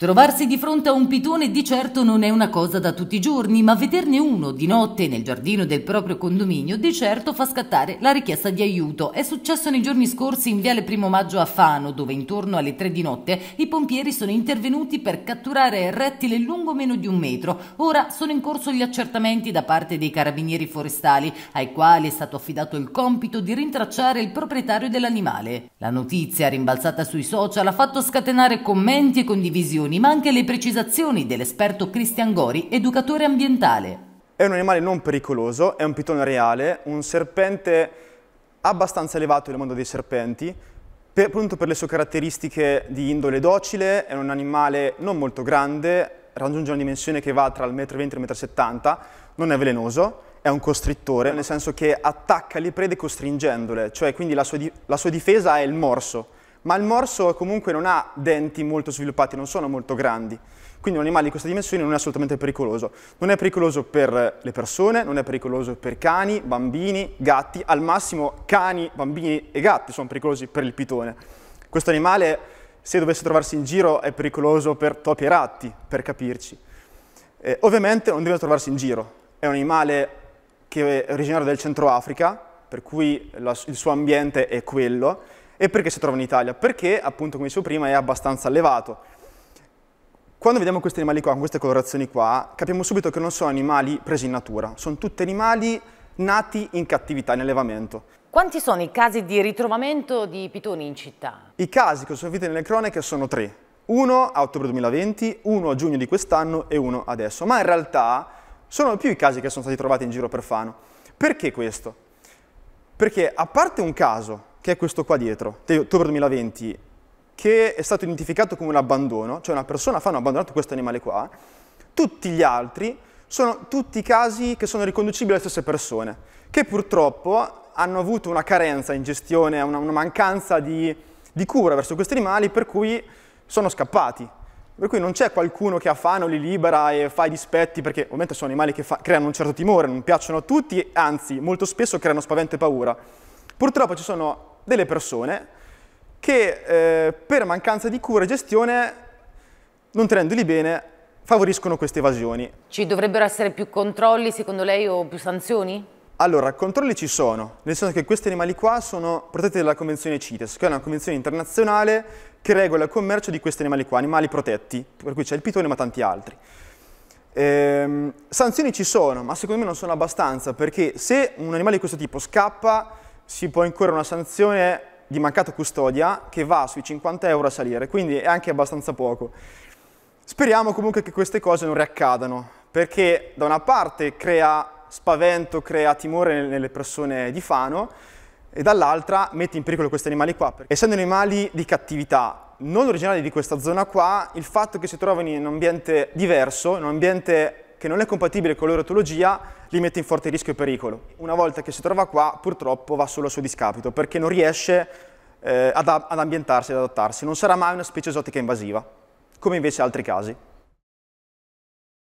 Trovarsi di fronte a un pitone di certo non è una cosa da tutti i giorni, ma vederne uno di notte nel giardino del proprio condominio di certo fa scattare la richiesta di aiuto. È successo nei giorni scorsi in Viale Primo Maggio a Fano, dove intorno alle tre di notte i pompieri sono intervenuti per catturare rettile lungo meno di un metro. Ora sono in corso gli accertamenti da parte dei carabinieri forestali, ai quali è stato affidato il compito di rintracciare il proprietario dell'animale. La notizia rimbalzata sui social ha fatto scatenare commenti e condivisioni informazioni ma anche le precisazioni dell'esperto Cristian Gori, educatore ambientale. È un animale non pericoloso, è un pitone reale, un serpente abbastanza elevato nel mondo dei serpenti, per, appunto per le sue caratteristiche di indole docile, è un animale non molto grande, raggiunge una dimensione che va tra il 1,20 m e il 1,70 m, non è velenoso, è un costrittore, nel senso che attacca le prede costringendole, cioè quindi la sua, di la sua difesa è il morso ma il morso comunque non ha denti molto sviluppati, non sono molto grandi. Quindi un animale di queste dimensioni non è assolutamente pericoloso. Non è pericoloso per le persone, non è pericoloso per cani, bambini, gatti, al massimo cani, bambini e gatti sono pericolosi per il pitone. Questo animale, se dovesse trovarsi in giro, è pericoloso per topi e ratti, per capirci. Eh, ovviamente non deve trovarsi in giro, è un animale che è originario del Centro Africa, per cui la, il suo ambiente è quello, e perché si trova in Italia? Perché, appunto, come dicevo prima, è abbastanza allevato. Quando vediamo questi animali qua, con queste colorazioni qua, capiamo subito che non sono animali presi in natura, sono tutti animali nati in cattività, in allevamento. Quanti sono i casi di ritrovamento di pitoni in città? I casi che sono finiti nelle cronache sono tre. Uno a ottobre 2020, uno a giugno di quest'anno e uno adesso. Ma in realtà sono più i casi che sono stati trovati in giro per Fano. Perché questo? Perché a parte un caso che è questo qua dietro, di ottobre 2020, che è stato identificato come un abbandono, cioè una persona fa hanno abbandonato questo animale qua, tutti gli altri sono tutti casi che sono riconducibili alle stesse persone, che purtroppo hanno avuto una carenza in gestione, una, una mancanza di, di cura verso questi animali, per cui sono scappati, per cui non c'è qualcuno che ha fano, li libera e fa i dispetti, perché ovviamente sono animali che fa, creano un certo timore, non piacciono a tutti, anzi molto spesso creano spavento e paura. Purtroppo ci sono delle persone che eh, per mancanza di cura e gestione, non tenendoli bene, favoriscono queste evasioni. Ci dovrebbero essere più controlli secondo lei o più sanzioni? Allora, controlli ci sono, nel senso che questi animali qua sono protetti dalla Convenzione CITES, che è una convenzione internazionale che regola il commercio di questi animali qua, animali protetti, per cui c'è il pitone ma tanti altri. Ehm, sanzioni ci sono, ma secondo me non sono abbastanza, perché se un animale di questo tipo scappa, si può incorrere una sanzione di mancata custodia che va sui 50 euro a salire, quindi è anche abbastanza poco. Speriamo comunque che queste cose non riaccadano, perché da una parte crea spavento, crea timore nelle persone di Fano, e dall'altra mette in pericolo questi animali qua. Essendo animali di cattività, non originali di questa zona qua, il fatto che si trovino in un ambiente diverso, in un ambiente che non è compatibile con la loro etologia, li mette in forte rischio e pericolo. Una volta che si trova qua, purtroppo va solo a suo discapito, perché non riesce eh, ad, ad ambientarsi, ad adattarsi. Non sarà mai una specie esotica invasiva, come invece altri casi.